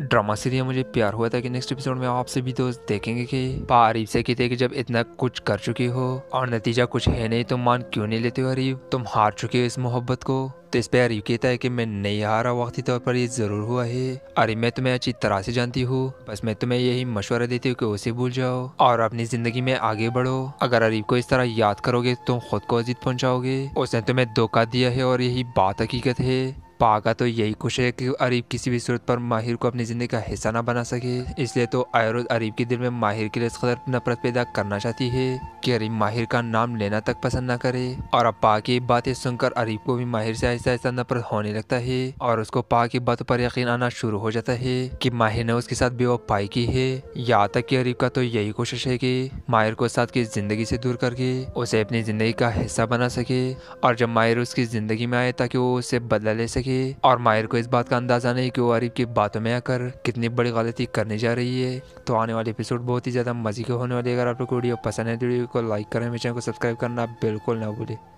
drama serial मुझे प्यार हुआ था कि नेक्स्ट एपिसोड में आपसे भी दोस्त तो देखेंगे कि पारीब से कहते कि जब इतना कुछ कर चुकी हो और नतीजा कुछ है नहीं तो मान क्यों नहीं लेते हो अरीब तुम हार चुके हो इस मोहब्बत को तो इस पर अरीब कहता है कि मैं नहीं हारा वक्ती तौर पर ये ज़रूर हुआ है अरे मैं तुम्हें अच्छी तरह से जानती हूँ बस मैं तुम्हें यही मशवरा देती हूँ कि उसे भूल जाओ और अपनी ज़िंदगी में आगे बढ़ो अगर अरीब को इस तरह याद करोगे तुम खुद को अजीत पहुँचाओगे उसने तुम्हें धोखा दिया है और यही बात हकीकत है पागा तो यही खुश है कि अरीब किसी भी सूरत पर माहिर को अपनी ज़िंदगी का हिस्सा ना बना सके इसलिए तो आयरोज अरीब के दिल में माहिर के लिए इस कदर नफरत पैदा करना चाहती है कि अरीब माहिर का नाम लेना तक पसंद ना करे और अब पा की बातें सुनकर अरीब को भी माहिर से ऐसा ऐसा नफरत होने लगता है और उसको पा की बातों पर यकीन आना शुरू हो जाता है कि माहिर ने उसके साथ बेवफाई की है यहाँ तक कि अरीब का तो यही कोशिश है कि माहिर को साथ की जिंदगी से दूर करके उसे अपनी जिंदगी का हिस्सा बना सके और जब माहिर उसकी जिंदगी में आए ताकि वो उसे बदला ले सके और माहिर को इस बात का अंदाजा नहीं की वो अरीब की बातों में आकर कितनी बड़ी गलती करने जा रही है तो आने वाले एपिसोड बहुत ही ज़्यादा मजे के होने वाले अगर आपको वीडियो पसंद है तो वीडियो को लाइक करें मेरे चैनल को सब्सक्राइब करना बिल्कुल ना भूलें